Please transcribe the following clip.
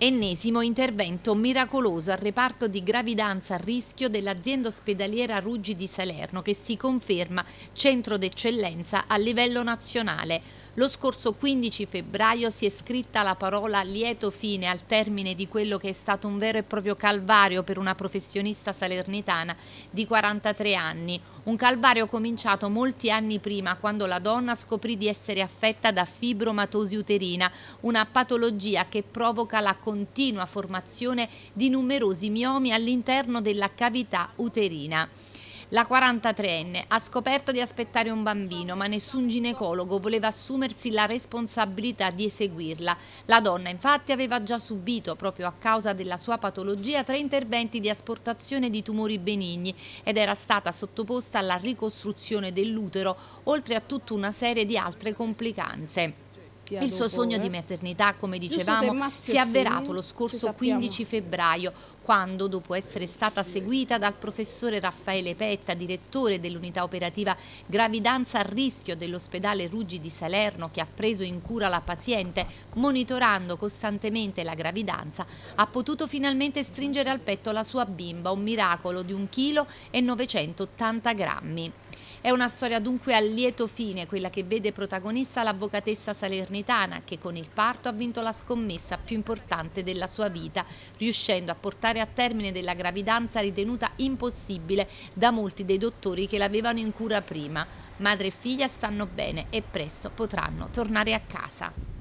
Ennesimo intervento miracoloso al reparto di gravidanza a rischio dell'azienda ospedaliera Ruggi di Salerno che si conferma centro d'eccellenza a livello nazionale. Lo scorso 15 febbraio si è scritta la parola lieto fine al termine di quello che è stato un vero e proprio calvario per una professionista salernitana di 43 anni un calvario cominciato molti anni prima quando la donna scoprì di essere affetta da fibromatosi uterina, una patologia che provoca la continua formazione di numerosi miomi all'interno della cavità uterina. La 43enne ha scoperto di aspettare un bambino, ma nessun ginecologo voleva assumersi la responsabilità di eseguirla. La donna infatti aveva già subito, proprio a causa della sua patologia, tre interventi di asportazione di tumori benigni ed era stata sottoposta alla ricostruzione dell'utero, oltre a tutta una serie di altre complicanze. Il suo sogno di maternità, come dicevamo, si è avverato lo scorso 15 febbraio, quando, dopo essere stata seguita dal professore Raffaele Petta, direttore dell'unità operativa gravidanza a rischio dell'ospedale Ruggi di Salerno, che ha preso in cura la paziente, monitorando costantemente la gravidanza, ha potuto finalmente stringere al petto la sua bimba, un miracolo di 1,980 kg è una storia dunque a lieto fine, quella che vede protagonista l'avvocatessa salernitana che con il parto ha vinto la scommessa più importante della sua vita, riuscendo a portare a termine della gravidanza ritenuta impossibile da molti dei dottori che l'avevano in cura prima. Madre e figlia stanno bene e presto potranno tornare a casa.